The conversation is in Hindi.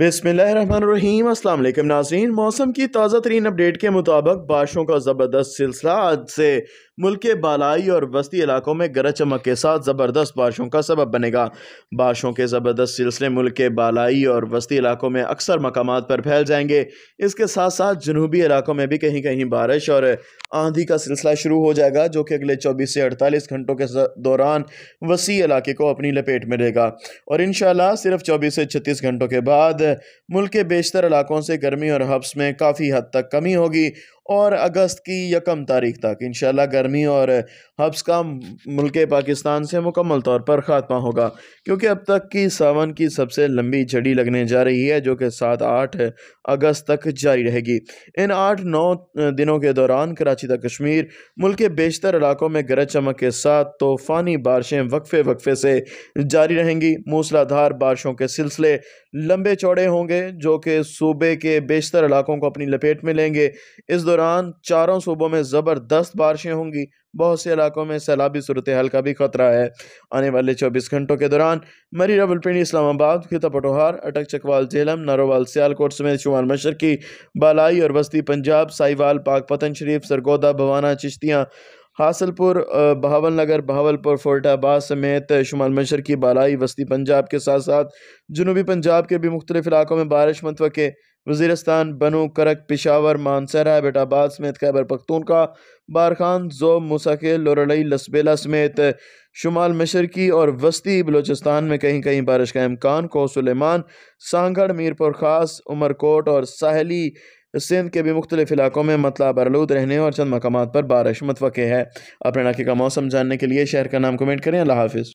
बिसमीम अल्लाम नाजरीन मौसम की ताज़ा तरीन अपडेट के मुताबिक बारिशों का ज़बरदस्त सिलसिला आज से मुल्क के बालाई और वस्ती इलाकों में गरज चमक के साथ ज़बरदस्त बारिशों का सबब बनेगा बारिशों के ज़बरदस्त सिलसिले मुल्क के बालाई और वस्ती इलाकों में अक्सर मकाम पर फैल जाएंगे इसके साथ साथ जनूबी इलाकों में भी कहीं कहीं बारिश और आंधी का सिलसिला शुरू हो जाएगा जो कि अगले चौबीस से अड़तालीस घंटों के दौरान वसी इलाके को अपनी लपेट में लेगा और इन सिर्फ चौबीस से छत्तीस घंटों के बाद मुल्क के बेशतर इलाकों से गर्मी और हफ्स में काफ़ी हद तक कमी होगी और अगस्त की यकम तारीख तक इन गर्मी और हब्स का मुल्क पाकिस्तान से मुकम्मल तौर पर ख़ात्मा होगा क्योंकि अब तक की सावन की सबसे लंबी झड़ी लगने जा रही है जो कि सात आठ अगस्त तक जारी रहेगी इन आठ नौ दिनों के दौरान कराची तक कश्मीर मुल्क के बेशतर इलाकों में गरज चमक के साथ तूफ़ानी बारिशें वक्फे वक्फे से जारी रहेंगी मूसलाधार बारिशों के सिलसिले लंबे चौड़े होंगे जो कि सूबे के बेशतर इलाकों को अपनी लपेट में लेंगे इस दौरान चारों सूबों में ज़बरदस्त बारिशें होंगी बहुत से इलाकों में सैलाबी सूरत हाल का भी खतरा है आने वाले चौबीस घंटों के दौरान मरी रवलपिंडी इस्लामाबाद खिता पटोहार अटक चकवाल झेलम नारोवाल सियालकोट समेत शुमाल मशर की बालाई और बस्ती पंजाब साहिवाल पाक पतन शरीफ सरगोदा भवाना चिश्तियाँ हासलपुर बहावल नगर बहावलपुर फोर्टाबाद समेत शुमाल मशर की बालाई वस्ती पंजाब के साथ साथ जनूबी पंजाब के भी मुख्तलिफ इलाकों में बारिश मतवक़ वजीरस्तान बनो करक पिशावर मानसरा बेटाबाद समेत खैबर पख्तूनखा बारखान जोब मुसखिल लोरलई लसबेला समेत शुमाल मशरकी और वस्ती बलोचिस्तान में कहीं कहीं बारिश का अम्कान को सुलेमान सांगड़ मीरपुर खास उमरकोट और साहली सिंध के भी मुख्तलिफ इलाकों में मतला बरलूद रहने और चंद मकाम पर बारिश मतवक़ है अपने इलाके का मौसम जानने के लिए शहर का नाम कमेंट करें अल्लाह हाफिज़